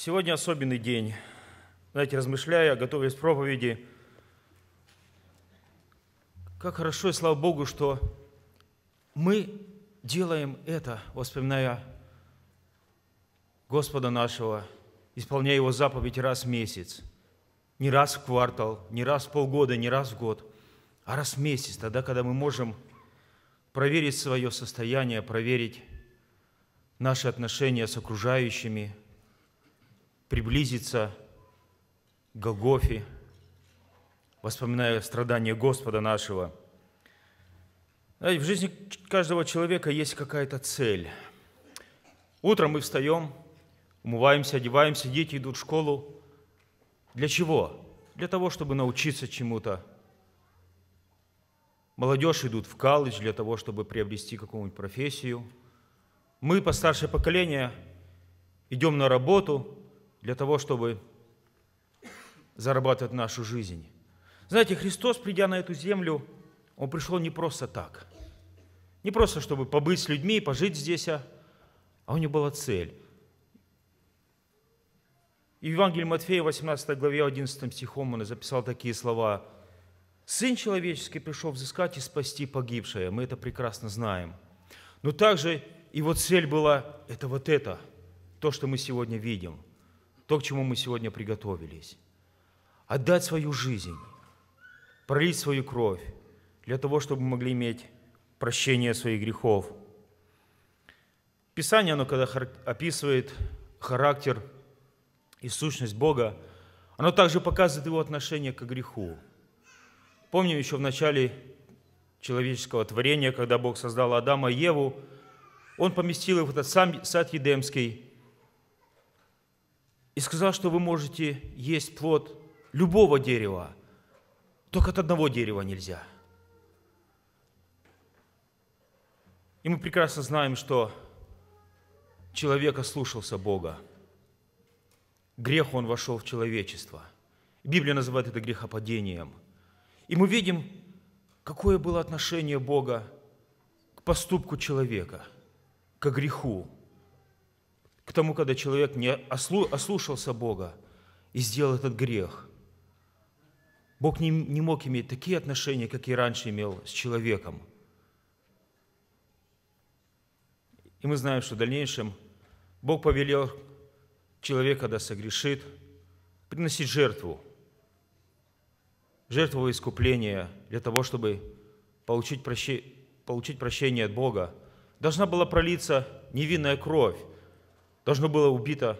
Сегодня особенный день. Знаете, размышляя, готовясь к проповеди, как хорошо и слава Богу, что мы делаем это, воспоминая Господа нашего, исполняя Его заповедь раз в месяц, не раз в квартал, не раз в полгода, не раз в год, а раз в месяц, тогда, когда мы можем проверить свое состояние, проверить наши отношения с окружающими – приблизиться к Голгофе, воспоминая страдания Господа нашего. в жизни каждого человека есть какая-то цель. Утром мы встаем, умываемся, одеваемся, дети идут в школу. Для чего? Для того, чтобы научиться чему-то. Молодежь идут в колледж для того, чтобы приобрести какую-нибудь профессию. Мы, постаршее поколение, идем на работу, для того, чтобы зарабатывать нашу жизнь. Знаете, Христос, придя на эту землю, Он пришел не просто так. Не просто, чтобы побыть с людьми, пожить здесь, а, а у Него была цель. И в Евангелии Матфея, 18 главе, 11 стихом, он записал такие слова. «Сын человеческий пришел взыскать и спасти погибшее». Мы это прекрасно знаем. Но также его цель была – это вот это, то, что мы сегодня видим – то, к чему мы сегодня приготовились. Отдать свою жизнь, пролить свою кровь для того, чтобы мы могли иметь прощение своих грехов. Писание, оно когда описывает характер и сущность Бога, оно также показывает его отношение к греху. Помним еще в начале человеческого творения, когда Бог создал Адама и Еву, он поместил их в этот сам сад Едемский, и сказал, что вы можете есть плод любого дерева, только от одного дерева нельзя. И мы прекрасно знаем, что человека слушался Бога. Грех он вошел в человечество. Библия называет это грехопадением. И мы видим, какое было отношение Бога к поступку человека, к греху к тому, когда человек не ослушался Бога и сделал этот грех. Бог не, не мог иметь такие отношения, какие раньше имел с человеком. И мы знаем, что в дальнейшем Бог повелел человека, когда согрешит, приносить жертву. Жертву искупления для того, чтобы получить, прощи, получить прощение от Бога. Должна была пролиться невинная кровь, Должно было убито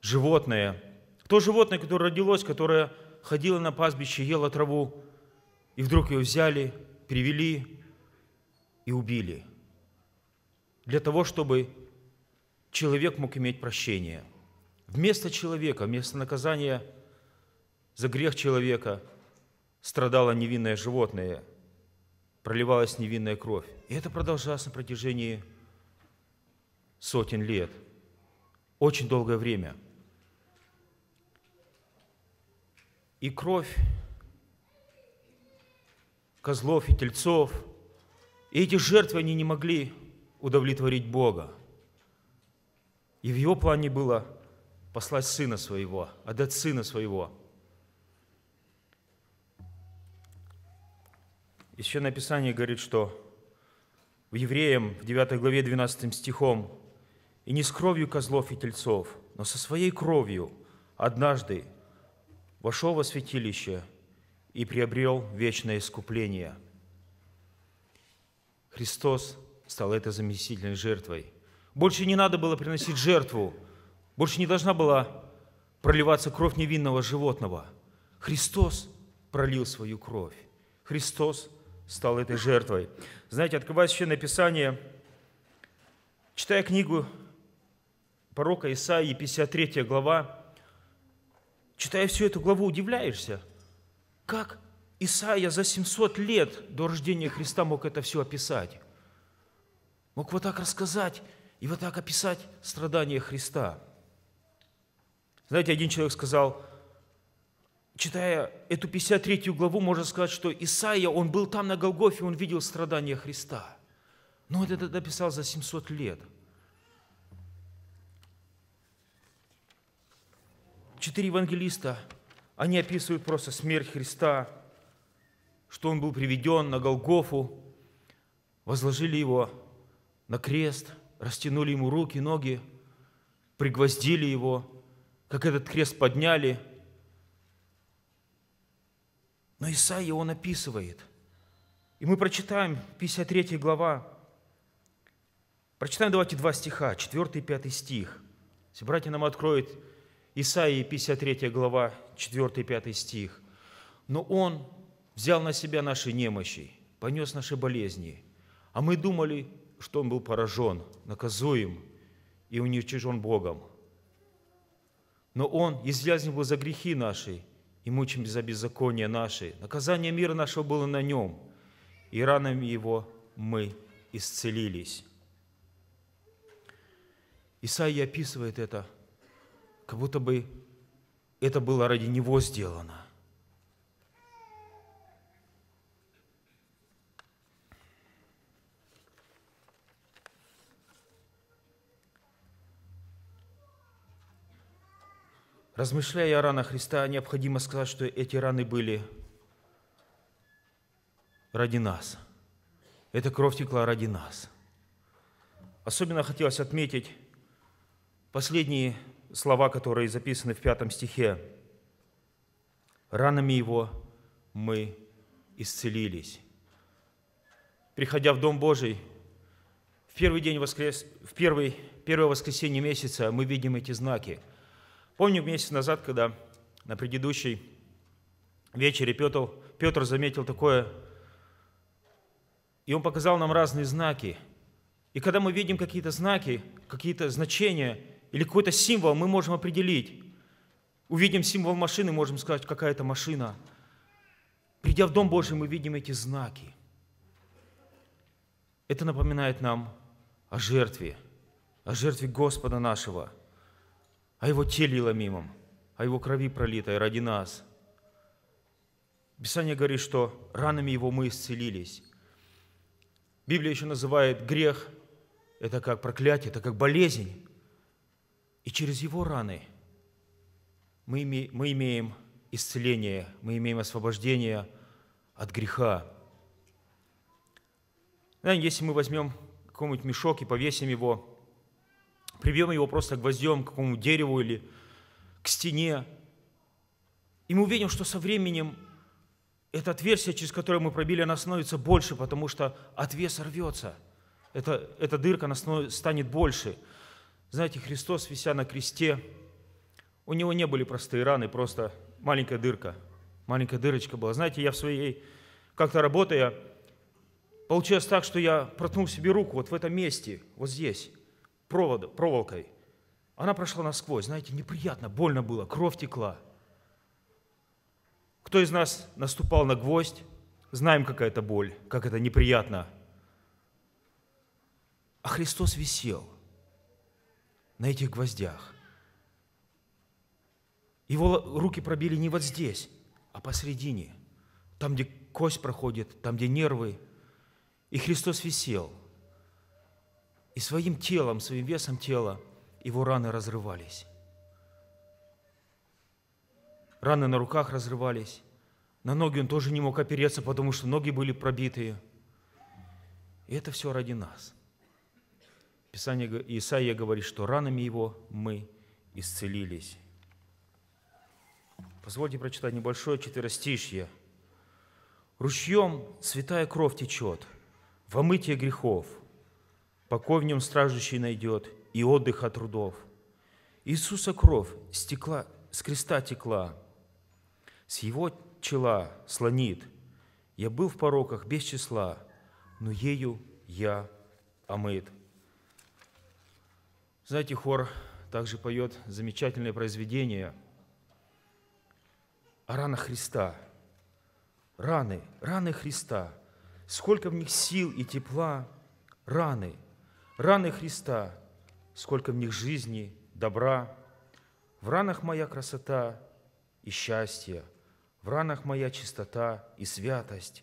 животное. То животное, которое родилось, которое ходило на пастбище, ело траву, и вдруг ее взяли, привели и убили. Для того, чтобы человек мог иметь прощение. Вместо человека, вместо наказания за грех человека страдало невинное животное, проливалась невинная кровь. И это продолжалось на протяжении сотен лет, очень долгое время. И кровь козлов и тельцов, и эти жертвы они не могли удовлетворить Бога. И в его плане было послать сына своего, отдать сына своего. Еще на Писании говорит, что в Евреям, в 9 главе 12 стихом, и не с кровью козлов и тельцов, но со своей кровью однажды вошел во святилище и приобрел вечное искупление. Христос стал этой заместительной жертвой. Больше не надо было приносить жертву, больше не должна была проливаться кровь невинного животного. Христос пролил свою кровь. Христос стал этой жертвой. Знаете, открывая Священное Писание, читая книгу пророка Исаии, 53 глава, читая всю эту главу, удивляешься, как Исаия за 700 лет до рождения Христа мог это все описать. Мог вот так рассказать и вот так описать страдания Христа. Знаете, один человек сказал, читая эту 53 главу, можно сказать, что Исаия, он был там на Голгофе, он видел страдания Христа. Но ну, он это дописал за 700 лет – четыре евангелиста, они описывают просто смерть Христа, что Он был приведен на Голгофу, возложили Его на крест, растянули Ему руки, ноги, пригвоздили Его, как этот крест подняли. Но Исаия, он описывает. И мы прочитаем 53 глава, прочитаем давайте два стиха, 4 и 5 стих. Если братья нам откроют Исаии 53 глава, 4-5 стих. «Но Он взял на себя наши немощи, понес наши болезни, а мы думали, что Он был поражен, наказуем и уничижен Богом. Но Он изъязнен был за грехи наши и мучим за беззаконие наши. Наказание мира нашего было на Нем, и ранами Его мы исцелились». Исаия описывает это – как будто бы это было ради него сделано. Размышляя о ранах Христа, необходимо сказать, что эти раны были ради нас. Эта кровь текла ради нас. Особенно хотелось отметить последние слова, которые записаны в пятом стихе. «Ранами Его мы исцелились». Приходя в Дом Божий, в первый день воскрес... в первый, первое воскресенье месяца мы видим эти знаки. Помню месяц назад, когда на предыдущей вечере Петр, Петр заметил такое, и он показал нам разные знаки. И когда мы видим какие-то знаки, какие-то значения – или какой-то символ мы можем определить. Увидим символ машины, можем сказать, какая это машина. Придя в Дом Божий, мы видим эти знаки. Это напоминает нам о жертве, о жертве Господа нашего, о Его теле ломимом, о Его крови пролитой ради нас. Писание говорит, что ранами Его мы исцелились. Библия еще называет грех, это как проклятие, это как болезнь. И через Его раны мы, имеем исцеление, мы имеем освобождение от греха. Если мы возьмем какой-нибудь мешок и повесим его, прибьем его просто гвоздем к какому-нибудь дереву или к стене, и мы увидим, что со временем это отверстие, через которое мы пробили, оно становится больше, потому что от веса рвется. Эта, эта дырка она станет больше. Знаете, Христос, вися на кресте, у него не были простые раны, просто маленькая дырка, маленькая дырочка была. Знаете, я в своей, как-то работая, получилось так, что я проткнул себе руку вот в этом месте, вот здесь, провод, проволокой. Она прошла насквозь, знаете, неприятно, больно было, кровь текла. Кто из нас наступал на гвоздь, знаем, какая это боль, как это неприятно. А Христос висел – на этих гвоздях. Его руки пробили не вот здесь, а посредине, там, где кость проходит, там, где нервы. И Христос висел. И своим телом, своим весом тела его раны разрывались. Раны на руках разрывались. На ноги он тоже не мог опереться, потому что ноги были пробитые. И это все ради нас. Писание Исаия говорит, что ранами его мы исцелились. Позвольте прочитать небольшое четверостишье. «Ручьем святая кровь течет, в омытие грехов, покой в нем страждущий найдет и отдых от трудов. Иисуса кровь стекла, с креста текла, с его чела слонит. Я был в пороках без числа, но ею я омыт. Знаете, хор также поет замечательное произведение о ранах Христа. Раны, раны Христа. Сколько в них сил и тепла. Раны, раны Христа. Сколько в них жизни, добра. В ранах моя красота и счастье. В ранах моя чистота и святость.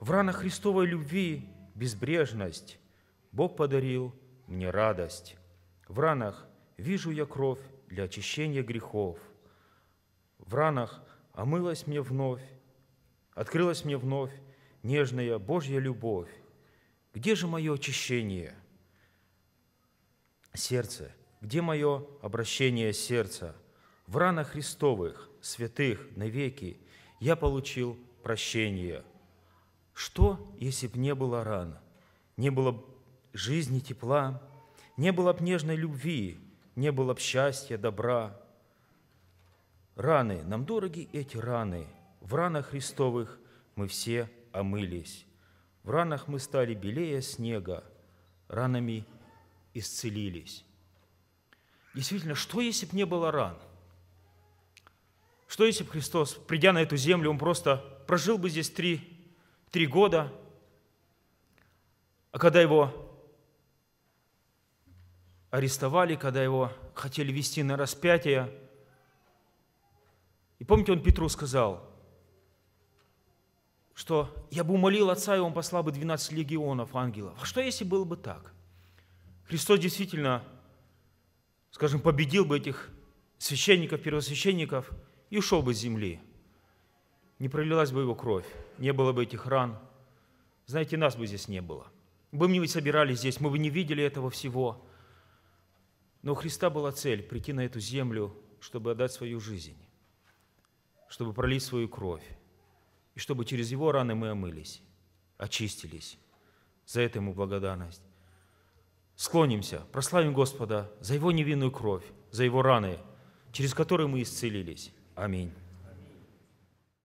В ранах Христовой любви безбрежность. Бог подарил мне радость. В ранах вижу я кровь для очищения грехов. В ранах омылась мне вновь, открылась мне вновь нежная Божья любовь. Где же мое очищение? Сердце, где мое обращение сердца? В ранах Христовых, святых, навеки, я получил прощение. Что, если б не было ран, не было жизни тепла, не было б нежной любви, не было б счастья, добра. Раны, нам дороги эти раны. В ранах Христовых мы все омылись. В ранах мы стали белее снега, ранами исцелились. Действительно, что если бы не было ран? Что если бы Христос, придя на эту землю, Он просто прожил бы здесь три, три года, а когда Его арестовали, когда его хотели вести на распятие. И помните, он Петру сказал, что я бы умолил Отца, и он послал бы 12 легионов ангелов. А что, если было бы так? Христос действительно, скажем, победил бы этих священников, первосвященников и ушел бы с земли. Не пролилась бы его кровь, не было бы этих ран. Знаете, нас бы здесь не было. Вы бы не собирались здесь, мы бы не видели этого всего – но у Христа была цель прийти на эту землю, чтобы отдать свою жизнь, чтобы пролить свою кровь, и чтобы через Его раны мы омылись, очистились. За это Ему благодарность. Склонимся, прославим Господа за Его невинную кровь, за Его раны, через которые мы исцелились. Аминь.